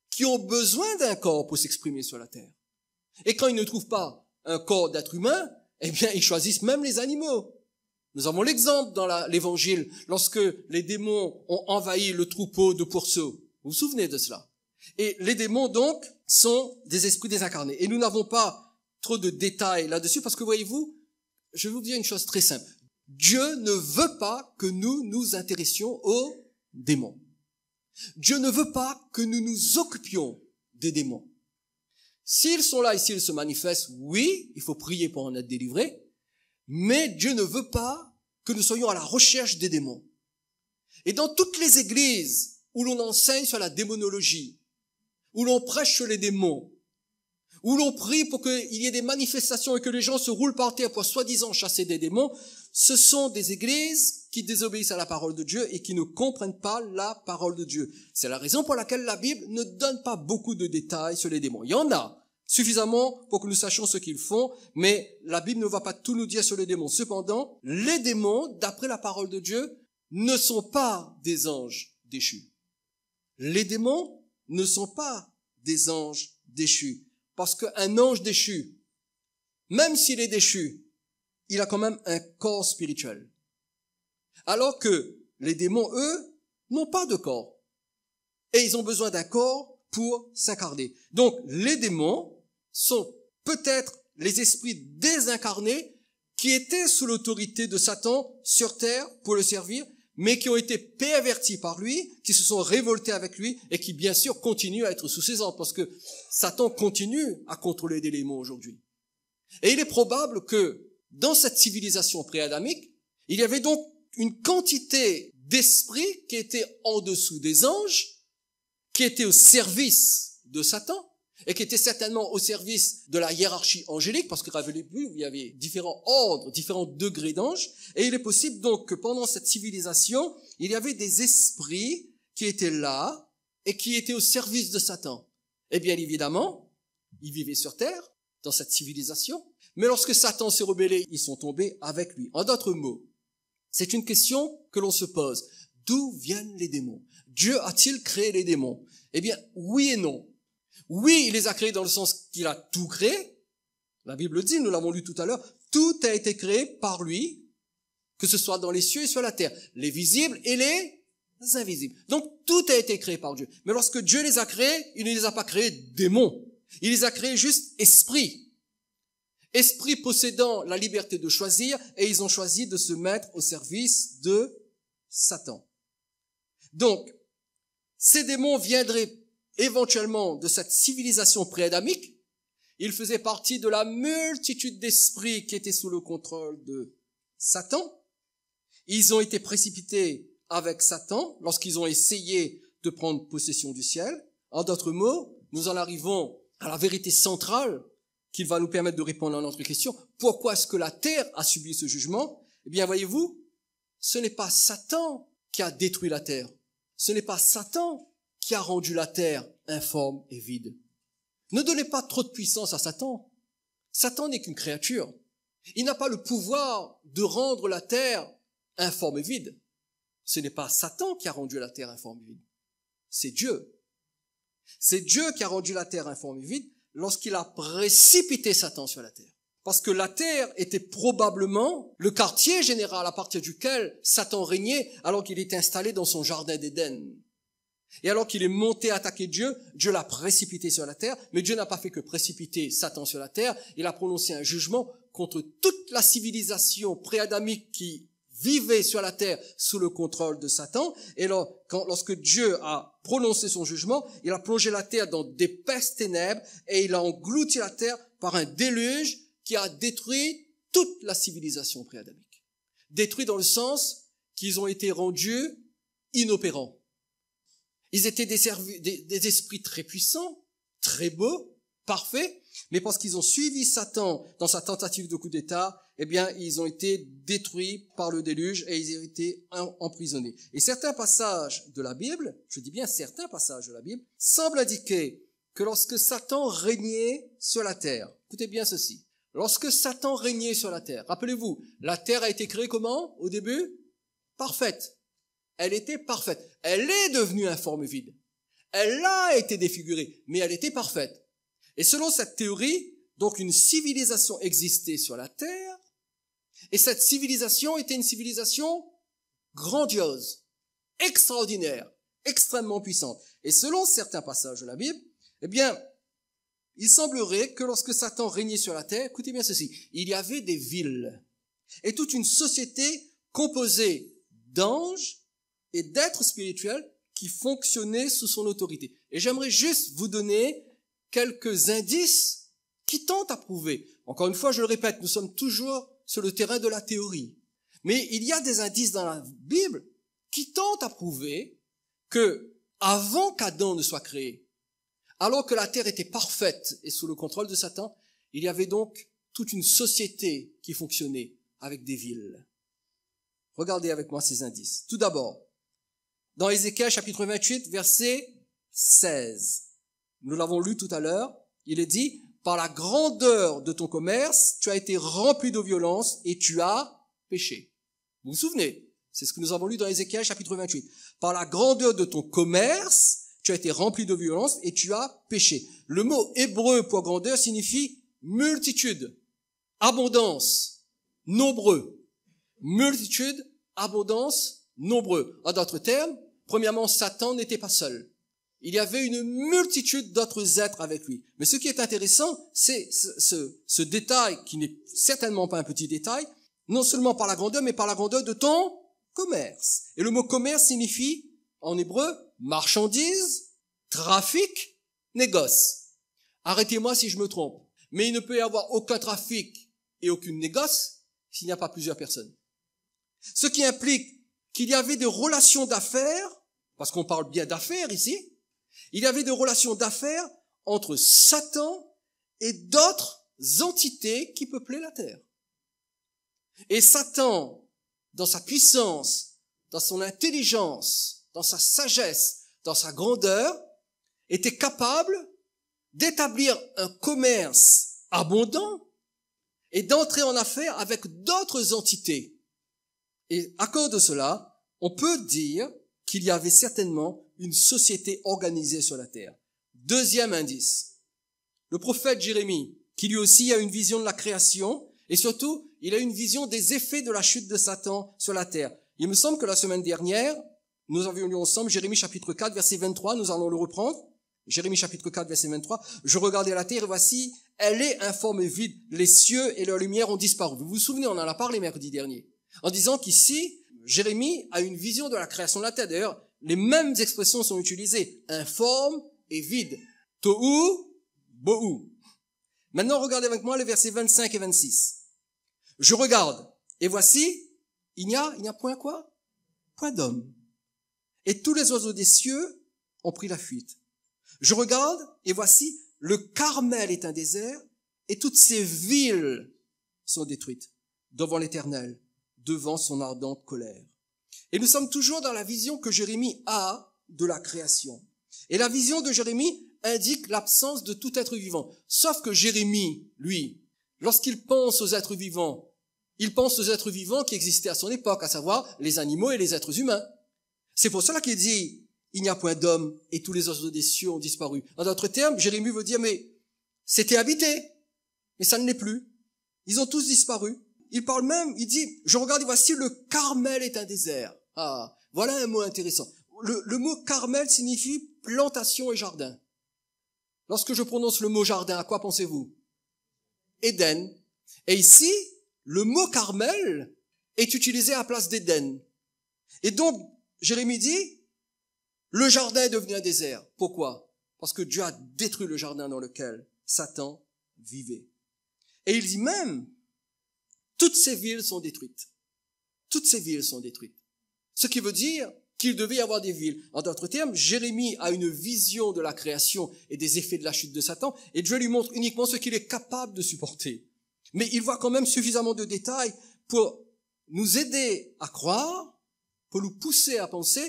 qui ont besoin d'un corps pour s'exprimer sur la terre. Et quand ils ne trouvent pas un corps d'être humain, eh bien, ils choisissent même les animaux. Nous avons l'exemple dans l'évangile, lorsque les démons ont envahi le troupeau de pourceaux. Vous vous souvenez de cela? Et les démons, donc, sont des esprits désincarnés. Et nous n'avons pas trop de détails là-dessus, parce que voyez-vous, je vais vous dire une chose très simple. Dieu ne veut pas que nous nous intéressions aux démons. Dieu ne veut pas que nous nous occupions des démons. S'ils sont là et s'ils se manifestent, oui, il faut prier pour en être délivré, mais Dieu ne veut pas que nous soyons à la recherche des démons. Et dans toutes les églises où l'on enseigne sur la démonologie, où l'on prêche les démons, où l'on prie pour qu'il y ait des manifestations et que les gens se roulent par terre pour soi-disant chasser des démons, ce sont des églises qui désobéissent à la parole de Dieu et qui ne comprennent pas la parole de Dieu. C'est la raison pour laquelle la Bible ne donne pas beaucoup de détails sur les démons. Il y en a suffisamment pour que nous sachions ce qu'ils font, mais la Bible ne va pas tout nous dire sur les démons. Cependant, les démons, d'après la parole de Dieu, ne sont pas des anges déchus. Les démons ne sont pas des anges déchus. Parce qu'un ange déchu, même s'il est déchu, il a quand même un corps spirituel. Alors que les démons, eux, n'ont pas de corps. Et ils ont besoin d'un corps pour s'incarner. Donc les démons sont peut-être les esprits désincarnés qui étaient sous l'autorité de Satan sur terre pour le servir mais qui ont été pervertis par lui, qui se sont révoltés avec lui et qui bien sûr continuent à être sous ses ordres parce que Satan continue à contrôler des démons aujourd'hui. Et il est probable que dans cette civilisation pré-adamique, il y avait donc une quantité d'esprits qui étaient en dessous des anges, qui étaient au service de Satan et qui était certainement au service de la hiérarchie angélique, parce que rappelez-vous, il y avait différents ordres, différents degrés d'anges, et il est possible donc que pendant cette civilisation, il y avait des esprits qui étaient là et qui étaient au service de Satan. Et bien évidemment, ils vivaient sur terre, dans cette civilisation, mais lorsque Satan s'est rebellé, ils sont tombés avec lui. En d'autres mots, c'est une question que l'on se pose. D'où viennent les démons Dieu a-t-il créé les démons Eh bien, oui et non. Oui, il les a créés dans le sens qu'il a tout créé. La Bible dit, nous l'avons lu tout à l'heure, tout a été créé par lui, que ce soit dans les cieux et sur la terre, les visibles et les invisibles. Donc tout a été créé par Dieu. Mais lorsque Dieu les a créés, il ne les a pas créés démons. Il les a créés juste esprits. Esprits possédant la liberté de choisir et ils ont choisi de se mettre au service de Satan. Donc, ces démons viendraient éventuellement de cette civilisation pré-adamique, il faisait partie de la multitude d'esprits qui étaient sous le contrôle de Satan. Ils ont été précipités avec Satan lorsqu'ils ont essayé de prendre possession du ciel. En d'autres mots, nous en arrivons à la vérité centrale qui va nous permettre de répondre à notre question. Pourquoi est-ce que la terre a subi ce jugement Eh bien, voyez-vous, ce n'est pas Satan qui a détruit la terre. Ce n'est pas Satan qui a rendu la terre informe et vide. Ne donnez pas trop de puissance à Satan. Satan n'est qu'une créature. Il n'a pas le pouvoir de rendre la terre informe et vide. Ce n'est pas Satan qui a rendu la terre informe et vide. C'est Dieu. C'est Dieu qui a rendu la terre informe et vide lorsqu'il a précipité Satan sur la terre. Parce que la terre était probablement le quartier général à partir duquel Satan régnait alors qu'il était installé dans son jardin d'Éden. Et alors qu'il est monté attaquer Dieu, Dieu l'a précipité sur la terre, mais Dieu n'a pas fait que précipiter Satan sur la terre, il a prononcé un jugement contre toute la civilisation préadamique qui vivait sur la terre sous le contrôle de Satan. Et lorsque Dieu a prononcé son jugement, il a plongé la terre dans des d'épaisses ténèbres et il a englouti la terre par un déluge qui a détruit toute la civilisation préadamique. Détruit dans le sens qu'ils ont été rendus inopérants ils étaient des, des, esprits très puissants, très beaux, parfaits, mais parce qu'ils ont suivi Satan dans sa tentative de coup d'État, eh bien, ils ont été détruits par le déluge et ils ont été emprisonnés. Et certains passages de la Bible, je dis bien certains passages de la Bible, semblent indiquer que lorsque Satan régnait sur la terre, écoutez bien ceci, lorsque Satan régnait sur la terre, rappelez-vous, la terre a été créée comment au début Parfaite. Elle était parfaite. Elle est devenue forme vide. Elle a été défigurée, mais elle était parfaite. Et selon cette théorie, donc une civilisation existait sur la Terre, et cette civilisation était une civilisation grandiose, extraordinaire, extrêmement puissante. Et selon certains passages de la Bible, eh bien, il semblerait que lorsque Satan régnait sur la terre, écoutez bien ceci, il y avait des villes et toute une société composée d'anges et d'êtres spirituels qui fonctionnaient sous son autorité. Et j'aimerais juste vous donner quelques indices qui tentent à prouver. Encore une fois, je le répète, nous sommes toujours sur le terrain de la théorie. Mais il y a des indices dans la Bible qui tentent à prouver que avant qu'Adam ne soit créé, alors que la terre était parfaite et sous le contrôle de Satan, il y avait donc toute une société qui fonctionnait avec des villes. Regardez avec moi ces indices. Tout d'abord, dans Ézéchiel chapitre 28, verset 16. Nous l'avons lu tout à l'heure. Il est dit, par la grandeur de ton commerce, tu as été rempli de violence et tu as péché. Vous vous souvenez C'est ce que nous avons lu dans Ézéchiel chapitre 28. Par la grandeur de ton commerce, tu as été rempli de violence et tu as péché. Le mot hébreu pour grandeur signifie multitude, abondance, nombreux. Multitude, abondance, nombreux. En d'autres termes, Premièrement, Satan n'était pas seul. Il y avait une multitude d'autres êtres avec lui. Mais ce qui est intéressant, c'est ce, détail qui n'est certainement pas un petit détail, non seulement par la grandeur, mais par la grandeur de ton commerce. Et le mot commerce signifie, en hébreu, marchandise, trafic, négoce. Arrêtez-moi si je me trompe. Mais il ne peut y avoir aucun trafic et aucune négoce s'il n'y a pas plusieurs personnes. Ce qui implique qu'il y avait des relations d'affaires parce qu'on parle bien d'affaires ici, il y avait des relations d'affaires entre Satan et d'autres entités qui peuplaient la terre. Et Satan, dans sa puissance, dans son intelligence, dans sa sagesse, dans sa grandeur, était capable d'établir un commerce abondant et d'entrer en affaires avec d'autres entités. Et à cause de cela, on peut dire qu'il y avait certainement une société organisée sur la terre. Deuxième indice, le prophète Jérémie, qui lui aussi a une vision de la création, et surtout, il a une vision des effets de la chute de Satan sur la terre. Il me semble que la semaine dernière, nous avions lu ensemble Jérémie chapitre 4, verset 23, nous allons le reprendre. Jérémie chapitre 4, verset 23, je regardais la terre et voici, elle est informe et vide, les cieux et leur lumière ont disparu. Vous vous souvenez, on en a parlé mercredi dernier, en disant qu'ici, Jérémie a une vision de la création de la terre. D'ailleurs, les mêmes expressions sont utilisées. Informe et vide. Tohu, bohu. Maintenant, regardez avec moi les versets 25 et 26. Je regarde, et voici, il n'y a, il n'y a point quoi? Point d'homme. Et tous les oiseaux des cieux ont pris la fuite. Je regarde, et voici, le Carmel est un désert, et toutes ces villes sont détruites devant l'éternel, devant son ardente colère. Et nous sommes toujours dans la vision que Jérémie a de la création. Et la vision de Jérémie indique l'absence de tout être vivant. Sauf que Jérémie, lui, lorsqu'il pense aux êtres vivants, il pense aux êtres vivants qui existaient à son époque, à savoir les animaux et les êtres humains. C'est pour cela qu'il dit, il n'y a point d'homme et tous les autres des cieux ont disparu. En d'autres termes, Jérémie veut dire, mais c'était habité, mais ça ne l'est plus. Ils ont tous disparu il parle même, il dit, je regarde, voici le Carmel est un désert. Ah, voilà un mot intéressant. Le, mot Carmel signifie plantation et jardin. Lorsque je prononce le mot jardin, à quoi pensez-vous Éden. Et ici, le mot Carmel est utilisé à la place d'Éden. Et donc, Jérémie dit, le jardin est devenu un désert. Pourquoi Parce que Dieu a détruit le jardin dans lequel Satan vivait. Et il dit même, toutes ces villes sont détruites. Toutes ces villes sont détruites. Ce qui veut dire qu'il devait y avoir des villes. En d'autres termes, Jérémie a une vision de la création et des effets de la chute de Satan, et Dieu lui montre uniquement ce qu'il est capable de supporter. Mais il voit quand même suffisamment de détails pour nous aider à croire, pour nous pousser à penser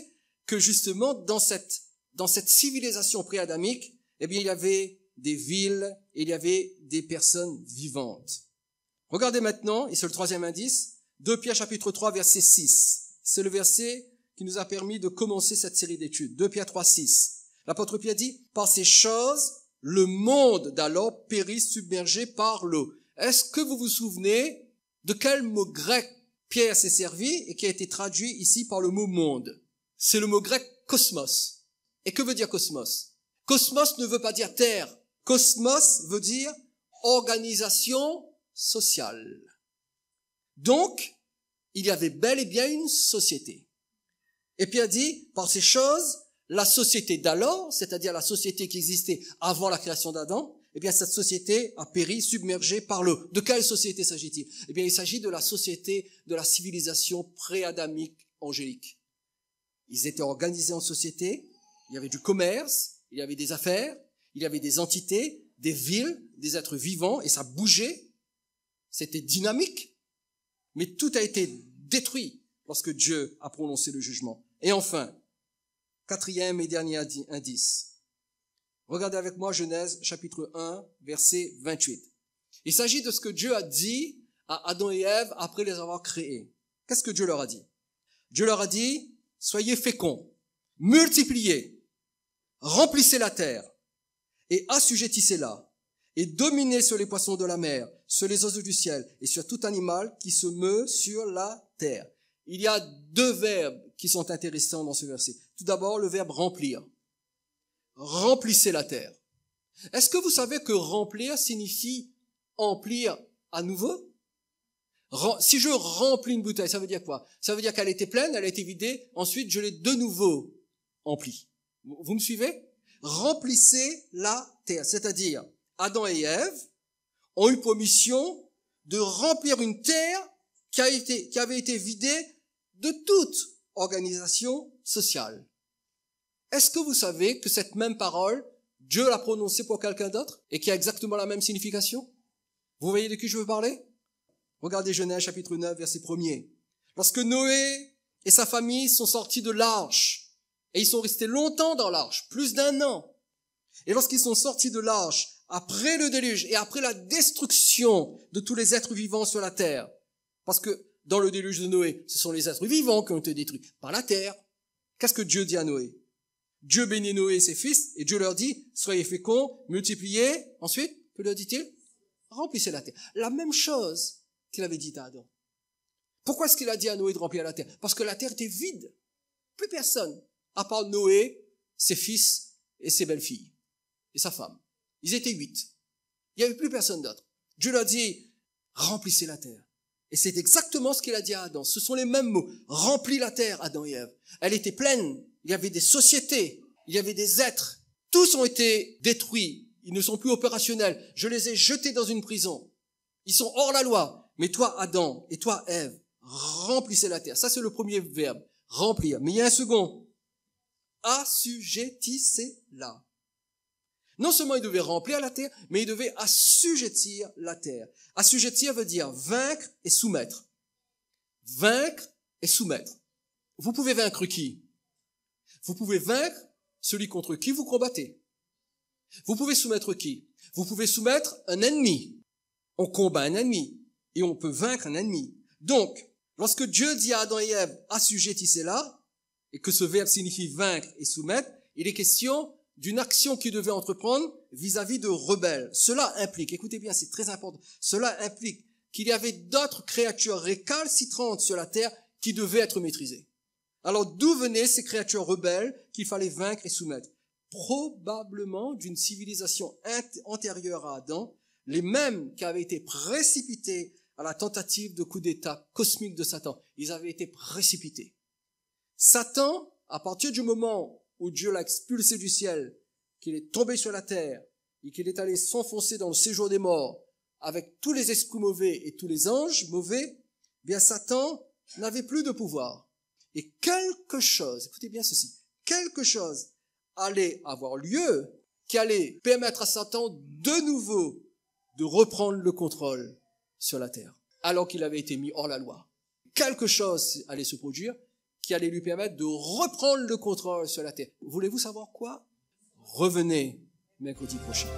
que justement dans cette, dans cette civilisation préadamique, eh bien, il y avait des villes, et il y avait des personnes vivantes. Regardez maintenant, et c'est le troisième indice, 2 Pierre chapitre 3 verset 6. C'est le verset qui nous a permis de commencer cette série d'études. 2 Pierre 3, 6. L'apôtre Pierre dit, par ces choses, le monde d'alors périt submergé par l'eau. Est-ce que vous vous souvenez de quel mot grec Pierre s'est servi et qui a été traduit ici par le mot monde C'est le mot grec cosmos. Et que veut dire cosmos Cosmos ne veut pas dire terre. Cosmos veut dire organisation social. Donc, il y avait bel et bien une société. Et Pierre dit, par ces choses, la société d'alors, c'est-à-dire la société qui existait avant la création d'Adam, eh bien, cette société a péri, submergée par l'eau. De quelle société s'agit-il Eh bien, il s'agit de la société de la civilisation pré-adamique angélique. Ils étaient organisés en société, il y avait du commerce, il y avait des affaires, il y avait des entités, des villes, des êtres vivants, et ça bougeait, c'était dynamique. Mais tout a été détruit lorsque Dieu a prononcé le jugement. Et enfin, quatrième et dernier indice. Regardez avec moi Genèse chapitre 1, verset 28. Il s'agit de ce que Dieu a dit à Adam et Ève après les avoir créés. Qu'est-ce que Dieu leur a dit Dieu leur a dit, soyez féconds, multipliez, remplissez la terre et assujettissez-la et dominer sur les poissons de la mer, sur les oiseaux du ciel et sur tout animal qui se meut sur la terre. Il y a deux verbes qui sont intéressants dans ce verset. Tout d'abord, le verbe remplir. Remplissez la terre. Est-ce que vous savez que remplir signifie emplir à nouveau Si je remplis une bouteille, ça veut dire quoi Ça veut dire qu'elle était pleine, elle a été vidée, ensuite je l'ai de nouveau emplie. Vous me suivez Remplissez la terre, c'est-à-dire Adam et Ève, ont eu pour mission de remplir une terre qui, a été, qui avait été vidée de toute organisation sociale. Est-ce que vous savez que cette même parole, Dieu l'a prononcée pour quelqu'un d'autre et qui a exactement la même signification Vous voyez de qui je veux parler Regardez Genèse chapitre 9, verset 1er. Lorsque Noé et sa famille sont sortis de l'arche, et ils sont restés longtemps dans l'arche, plus d'un an, et lorsqu'ils sont sortis de l'arche, après le déluge et après la destruction de tous les êtres vivants sur la terre. Parce que dans le déluge de Noé, ce sont les êtres vivants qui ont été détruits par la terre. Qu'est-ce que Dieu dit à Noé Dieu bénit Noé et ses fils, et Dieu leur dit, soyez féconds, multipliez. Ensuite, que leur dit-il Remplissez la terre. La même chose qu'il avait dit à Adam. Pourquoi est-ce qu'il a dit à Noé de remplir la terre Parce que la terre était vide. Plus personne, à part Noé, ses fils et ses belles-filles, et sa femme. Ils étaient huit. Il n'y avait plus personne d'autre. Dieu leur dit, remplissez la terre. Et c'est exactement ce qu'il a dit à Adam. Ce sont les mêmes mots. Remplis la terre, Adam et Ève. Elle était pleine. Il y avait des sociétés. Il y avait des êtres. Tous ont été détruits. Ils ne sont plus opérationnels. Je les ai jetés dans une prison. Ils sont hors la loi. Mais toi, Adam, et toi, Ève, remplissez la terre. Ça, c'est le premier verbe. Remplir. Mais il y a un second. Assujettissez-la. Non seulement il devait remplir la terre, mais il devait assujettir la terre. Assujettir veut dire vaincre et soumettre. Vaincre et soumettre. Vous pouvez vaincre qui Vous pouvez vaincre celui contre qui vous combattez. Vous pouvez soumettre qui Vous pouvez soumettre un ennemi. On combat un ennemi et on peut vaincre un ennemi. Donc, lorsque Dieu dit à Adam et Ève, assujettissez-la, et que ce verbe signifie vaincre et soumettre, il est question d'une action qu'il devait entreprendre vis-à-vis de rebelles. Cela implique, écoutez bien, c'est très important, cela implique qu'il y avait d'autres créatures récalcitrantes sur la terre qui devaient être maîtrisées. Alors d'où venaient ces créatures rebelles qu'il fallait vaincre et soumettre Probablement d'une civilisation antérieure à Adam, les mêmes qui avaient été précipités à la tentative de coup d'État cosmique de Satan. Ils avaient été précipités. Satan, à partir du moment où Dieu l'a expulsé du ciel, qu'il est tombé sur la terre et qu'il est allé s'enfoncer dans le séjour des morts avec tous les esprits mauvais et tous les anges mauvais, eh bien Satan n'avait plus de pouvoir. Et quelque chose, écoutez bien ceci, quelque chose allait avoir lieu qui allait permettre à Satan de nouveau de reprendre le contrôle sur la terre, alors qu'il avait été mis hors la loi. Quelque chose allait se produire qui allait lui permettre de reprendre le contrôle sur la terre. Voulez-vous savoir quoi Revenez mercredi prochain.